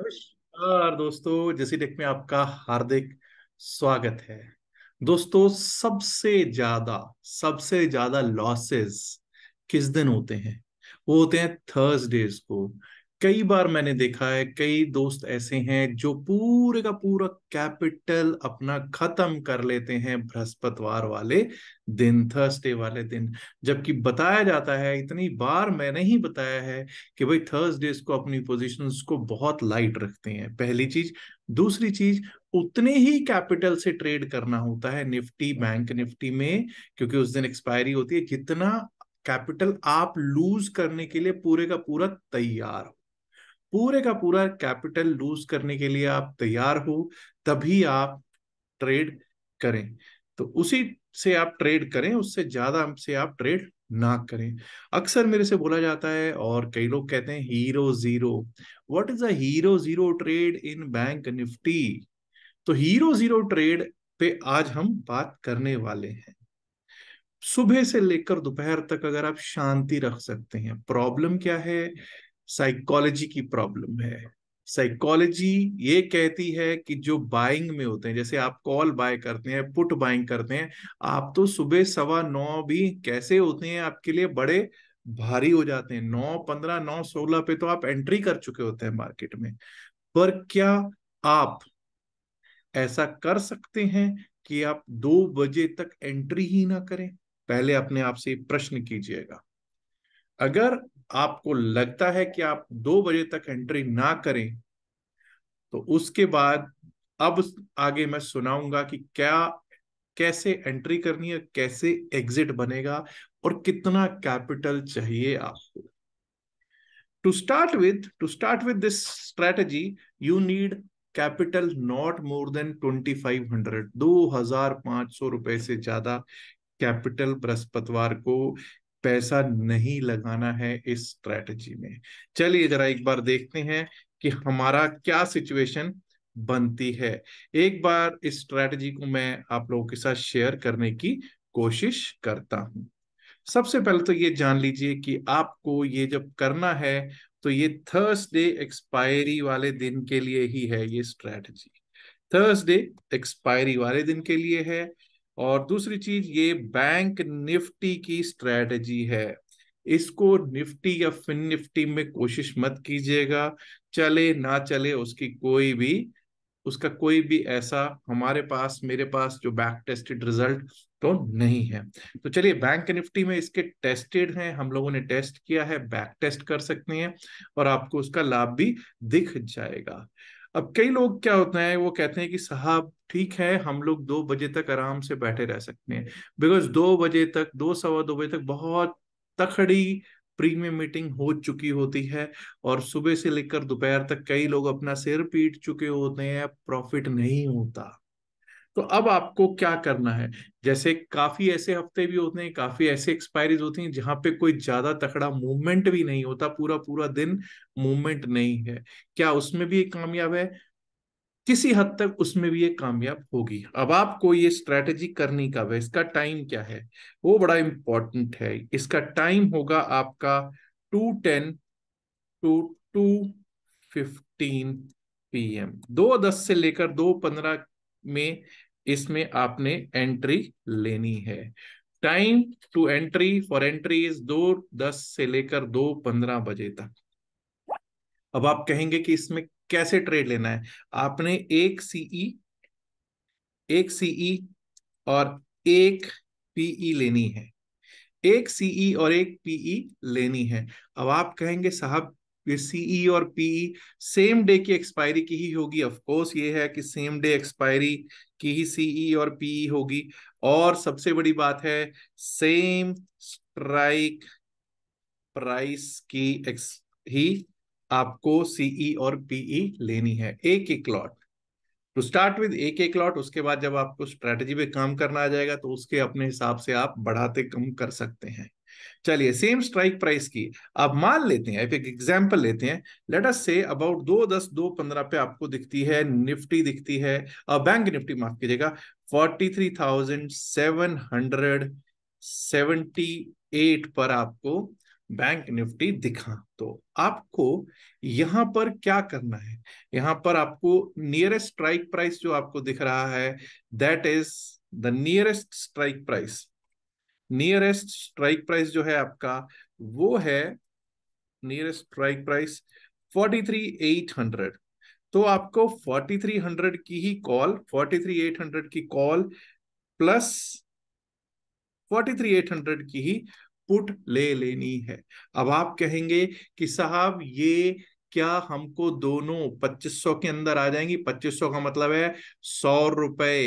नमस्कार दोस्तों जेसी टेक में आपका हार्दिक स्वागत है दोस्तों सबसे ज्यादा सबसे ज्यादा लॉसेस किस दिन होते हैं वो होते हैं थर्सडेज को कई बार मैंने देखा है कई दोस्त ऐसे हैं जो पूरे का पूरा कैपिटल अपना खत्म कर लेते हैं बृहस्पतिवार वाले दिन थर्सडे वाले दिन जबकि बताया जाता है इतनी बार मैंने ही बताया है कि भाई थर्सडे को अपनी पोजिशन को बहुत लाइट रखते हैं पहली चीज दूसरी चीज उतने ही कैपिटल से ट्रेड करना होता है निफ्टी बैंक निफ्टी में क्योंकि उस दिन एक्सपायरी होती है जितना कैपिटल आप लूज करने के लिए पूरे का पूरा तैयार हो पूरे का पूरा कैपिटल लूज करने के लिए आप तैयार हो तभी आप ट्रेड करें तो उसी से आप ट्रेड करें उससे ज्यादा से आप ट्रेड ना करें अक्सर मेरे से बोला जाता है और कई लोग कहते हैं hero zero what is a hero zero trade in bank Nifty तो हीरो जीरो ट्रेड पे आज हम बात करने वाले हैं सुबह से लेकर दोपहर तक अगर आप शांति रख सकते हैं प्रॉब्लम क्या है साइकोलॉजी की प्रॉब्लम है साइकोलॉजी ये कहती है कि जो बाइंग में होते हैं जैसे आप कॉल बाय करते हैं पुट बाइंग करते हैं आप तो सुबह सवा नौ भी कैसे होते हैं आपके लिए बड़े भारी हो जाते हैं नौ पंद्रह नौ सोलह पे तो आप एंट्री कर चुके होते हैं मार्केट में पर क्या आप ऐसा कर सकते हैं कि आप दो बजे तक एंट्री ही ना करें पहले अपने आप से प्रश्न कीजिएगा अगर आपको लगता है कि आप दो बजे तक एंट्री ना करें तो उसके बाद अब आगे मैं सुनाऊंगा कि क्या कैसे एंट्री करनी है कैसे एग्जिट बनेगा और कितना कैपिटल चाहिए आपको to start with to start with this strategy you need capital not more than twenty five hundred दो हजार पांच सौ रुपए से ज्यादा कैपिटल बृहस्पतिवार को पैसा नहीं लगाना है इस स्ट्रेटजी में चलिए जरा एक बार देखते हैं कि हमारा क्या सिचुएशन बनती है एक बार इस स्ट्रेटजी को मैं आप लोगों के साथ शेयर करने की कोशिश करता हूं सबसे पहले तो ये जान लीजिए कि आपको ये जब करना है तो ये थर्सडे एक्सपायरी वाले दिन के लिए ही है ये स्ट्रेटजी थर्सडे एक्सपायरी वाले दिन के लिए है और दूसरी चीज ये बैंक निफ्टी की स्ट्रेटजी है इसको निफ्टी या फिन निफ्टी में कोशिश मत कीजिएगा चले ना चले उसकी कोई भी उसका कोई भी ऐसा हमारे पास मेरे पास जो बैक टेस्टेड रिजल्ट तो नहीं है तो चलिए बैंक निफ्टी में इसके टेस्टेड हैं हम लोगों ने टेस्ट किया है बैक टेस्ट कर सकते हैं और आपको उसका लाभ भी दिख जाएगा अब कई लोग क्या होते हैं वो कहते हैं कि साहब ठीक है हम लोग दो बजे तक आराम से बैठे रह सकते हैं बिकॉज दो बजे तक दो सवा दो बजे तक बहुत तखड़ी प्रीमियम मीटिंग हो चुकी होती है और सुबह से लेकर दोपहर तक कई लोग अपना सिर पीट चुके होते हैं प्रॉफिट नहीं होता तो अब आपको क्या करना है जैसे काफी ऐसे हफ्ते भी होते हैं काफी ऐसे एक्सपायरीज होती हैं जहां पे कोई ज्यादा तकड़ा मूवमेंट भी नहीं होता पूरा पूरा दिन मूवमेंट नहीं है क्या उसमें भी कामयाब है किसी हद तक उसमें भी ये कामयाब होगी अब आपको ये स्ट्रैटेजी करनी कब है इसका टाइम क्या है वो बड़ा इंपॉर्टेंट है इसका टाइम होगा आपका two ten to two fifteen PM दो दस से लेकर दो पंद्रह में इसमें आपने एंट्री लेनी है time to entry for entry is दो दस से लेकर दो पंद्रह बजे तक अब आप कहेंगे कि इसमें कैसे ट्रेड लेना है आपने एक सीई e, एक सीई e और एक पीई e लेनी है एक सीई और एक पीई लेनी है अब आप कहेंगे साहब सीई e और पीई सेम डे की एक्सपायरी की ही होगी ऑफ कोर्स ये है कि सेम डे एक्सपायरी की ही सीई e और पीई होगी और सबसे बड़ी बात है सेम स्ट्राइक प्राइस की एक्स ही आपको सीई e और पीई लेनी है एक एक लॉट टू स्टार्ट विद एक एक लॉट उसके बाद जब आपको स्ट्रेटजी पे काम करना आ जाएगा तो उसके अपने हिसाब से आप बढ़ाते कम कर सकते हैं चलिए सेम स्ट्राइक प्राइस की अब मान लेते हैं एक एग्जांपल लेते हैं लेट अस से अबाउट दो दस दो पंद्रह पे आपको दिखती है निफ्टी दिखती है बैंक निफ्टी माफ कीजिएगा forty three thousand seven hundred seventy eight पर आपको बैंक निफ्टी दिखा तो आपको यहां पर क्या करना है यहां पर आपको नियरेस्ट स्ट्राइक प्राइस जो आपको दिख रहा है that is the nearest strike price nearest strike price जो है आपका वो है nearest strike price forty three eight hundred तो आपको फोर्टी थ्री हंड्रेड की ही call forty three eight hundred की call plus forty three eight hundred की ही पुट ले लेनी है अब आप कहेंगे कि साहब ये क्या हमको दोनों पच्चीस सौ के अंदर आ जाएंगी पच्चीस सौ का मतलब है सौ रुपए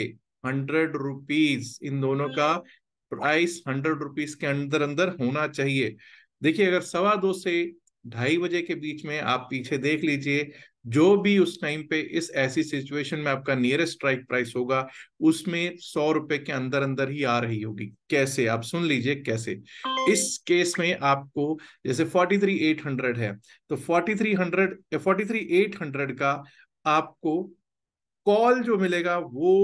हंड्रेड रुपीज इन दोनों का प्राइस हंड्रेड रुपीज के अंदर अंदर होना चाहिए देखिए अगर सवा दो से ढाई बजे के बीच में आप पीछे देख लीजिए जो भी उस टाइम पे इस ऐसी सिचुएशन में आपका नियरेस्ट स्ट्राइक प्राइस होगा उसमें सौ रुपए के अंदर अंदर ही आ रही होगी कैसे आप सुन लीजिए कैसे इस केस में आपको जैसे फोर्टी थ्री एट हंड्रेड है तो forty three hundred forty three eight hundred का आपको कॉल जो मिलेगा वो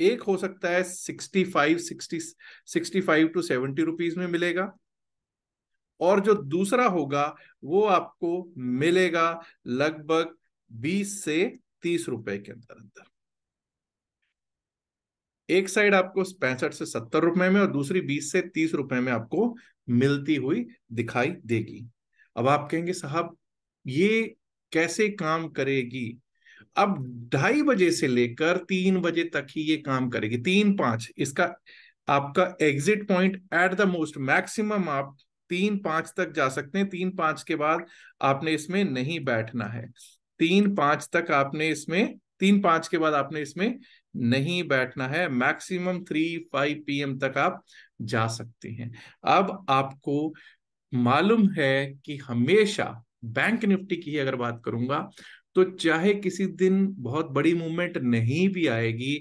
एक हो सकता है sixty five sixty sixty five to seventy rupees में मिलेगा और जो दूसरा होगा वो आपको मिलेगा लगभग बीस से तीस रुपए के अंदर अंदर एक साइड आपको पैंसठ से सत्तर रुपए में और दूसरी बीस से तीस रुपए में आपको मिलती हुई दिखाई देगी अब आप कहेंगे साहब ये कैसे काम करेगी अब ढाई बजे से लेकर तीन बजे तक ही ये काम करेगी तीन पांच इसका आपका exit point at the most maximum आप तीन पांच तक जा सकते हैं तीन पांच के बाद आपने इसमें नहीं बैठना है तीन पांच तक आपने इसमें तीन पांच के बाद आपने इसमें नहीं बैठना है मैक्सिमम थ्री फाइव पीएम तक आप जा सकते हैं अब आपको मालूम है कि हमेशा बैंक निफ्टी की अगर बात करूंगा तो चाहे किसी दिन बहुत बड़ी मूवमेंट नहीं भी आएगी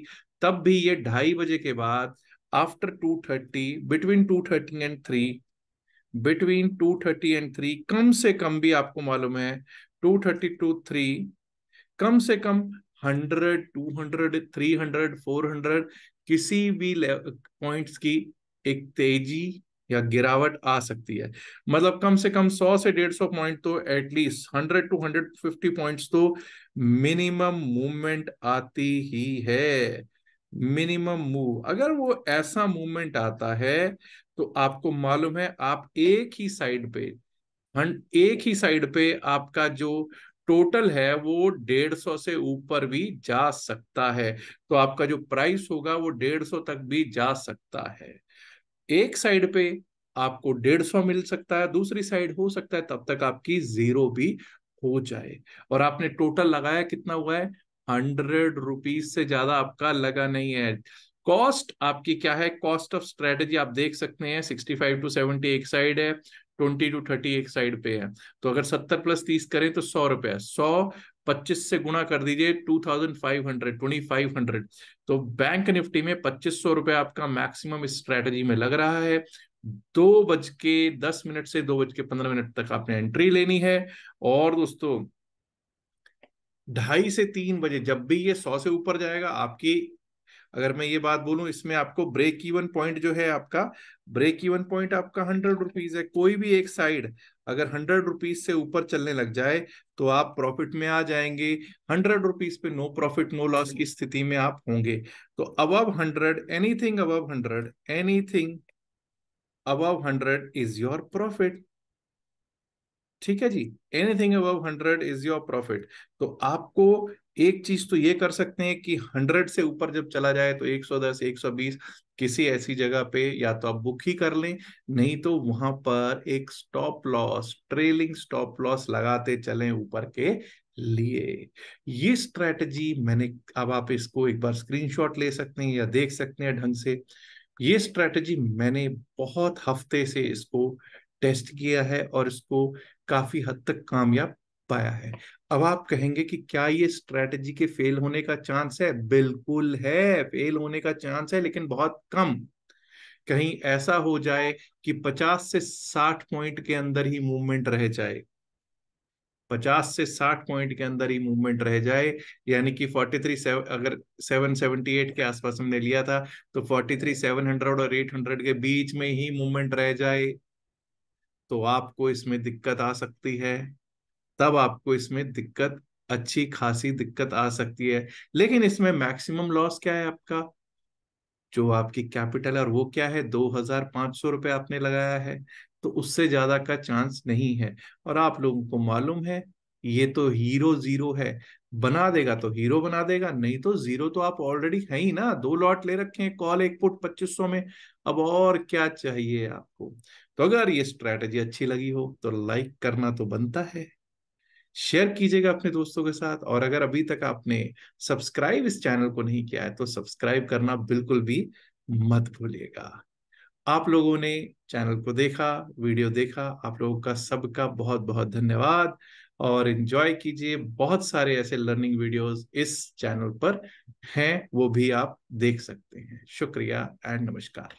तब भी ये ढाई बजे के बाद after two thirty between two thirty and three between two thirty and three कम से कम भी आपको मालूम है टू थर्टी टू थ्री कम से कम hundred two hundred three hundred four hundred किसी भी पॉइंट्स की एक तेजी या गिरावट आ सकती है मतलब कम से कम 100 से 150 पॉइंट तो एटलीस्ट 100 टू 150 पॉइंट्स तो मिनिमम मूवमेंट आती ही है मिनिमम मूव अगर वो ऐसा मूवमेंट आता है तो आपको मालूम है आप एक ही साइड पे एक ही साइड पे आपका जो टोटल है वो डेढ़ सौ से ऊपर भी जा सकता है तो आपका जो प्राइस होगा वो डेढ़ सौ तक भी जा सकता है एक साइड पे आपको डेढ़ सौ मिल सकता है दूसरी साइड हो सकता है तब तक आपकी जीरो भी हो जाए और आपने टोटल लगाया कितना हुआ है हंड्रेड रुपीज से ज्यादा आपका लगा नहीं है कॉस्ट आपकी क्या है कॉस्ट ऑफ स्ट्रेटेजी आप देख सकते हैं सिक्सटी फाइव टू सेवेंटी एक साइड है ट्वेंटी टू थर्टी एक साइड पे है तो अगर सत्तर प्लस तीस करें तो सौ रुपए सौ पच्चीस से गुणा कर दीजिए two thousand five hundred twenty five hundred तो बैंक निफ्टी में पच्चीस सौ रुपए आपका मैक्सिमम स्ट्रेटजी में लग रहा है दो बज के दस मिनट से दो बज के पंद्रह मिनट तक आपने एंट्री लेनी है और दोस्तों ढाई से तीन बजे जब भी ये सौ से ऊपर जाएगा आपकी अगर मैं ये बात बोलूं इसमें आपको ब्रेक इवन पॉइंट जो है आपका ब्रेक इवन पॉइंट आपका हंड्रेड रुपीज है कोई भी एक साइड अगर हंड्रेड रुपीज से ऊपर चलने लग जाए तो आप प्रॉफिट में आ जाएंगे हंड्रेड रुपीज पे नो प्रॉफिट नो लॉस की स्थिति में आप होंगे तो above hundred anything above hundred anything above hundred is your profit ठीक है जी anything above hundred is your profit तो आपको एक चीज तो ये कर सकते हैं कि हंड्रेड से ऊपर जब चला जाए तो एक सौ दस एक सौ बीस किसी ऐसी जगह पे या तो आप बुक ही कर लें नहीं तो वहां पर एक stop loss trailing stop loss लगाते चलें ऊपर के लिए ये स्ट्रेटजी मैंने अब आप इसको एक बार स्क्रीनशॉट ले सकते हैं या देख सकते हैं ढंग से ये स्ट्रेटजी मैंने बहुत हफ्ते से इसको टेस्ट किया है और इसको काफी हद तक कामयाब पाया है अब आप कहेंगे कि क्या ये स्ट्रेटजी के फेल होने का चांस है बिल्कुल है फेल होने का चांस है लेकिन बहुत कम कहीं ऐसा हो जाए कि 50 से 60 पॉइंट के अंदर ही मूवमेंट रह जाए 50 से 60 पॉइंट के अंदर ही मूवमेंट रह जाए यानी कि 43 अगर 778 के आसपास हमने लिया था तो 43 700 और 800 के बीच में ही मूवमेंट रह जाए तो आपको इसमें दिक्कत आ सकती है तब आपको इसमें दिक्कत अच्छी खासी दिक्कत आ सकती है लेकिन इसमें मैक्सिमम लॉस क्या है आपका जो आपकी कैपिटल है और वो क्या है दो हजार पांच सौ रुपये आपने लगाया है तो उससे ज्यादा का चांस नहीं है और आप लोगों को मालूम है ये तो हीरो जीरो है बना देगा तो हीरो बना देगा नहीं तो जीरो तो आप ऑलरेडी है ही ना दो लॉट ले रखे हैं कॉल एक फुट पच्चीस सौ में अब और क्या चाहिए आपको तो अगर ये स्ट्रैटेजी अच्छी लगी हो तो लाइक करना तो बनता है शेयर कीजिएगा अपने दोस्तों के साथ और अगर अभी तक आपने सब्सक्राइब इस चैनल को नहीं किया है तो सब्सक्राइब करना बिल्कुल भी मत भूलिएगा आप लोगों ने चैनल को देखा वीडियो देखा आप लोगों का सबका बहुत बहुत धन्यवाद और एंजॉय कीजिए बहुत सारे ऐसे लर्निंग वीडियोस इस चैनल पर हैं वो भी आप देख सकते हैं शुक्रिया एंड नमस्कार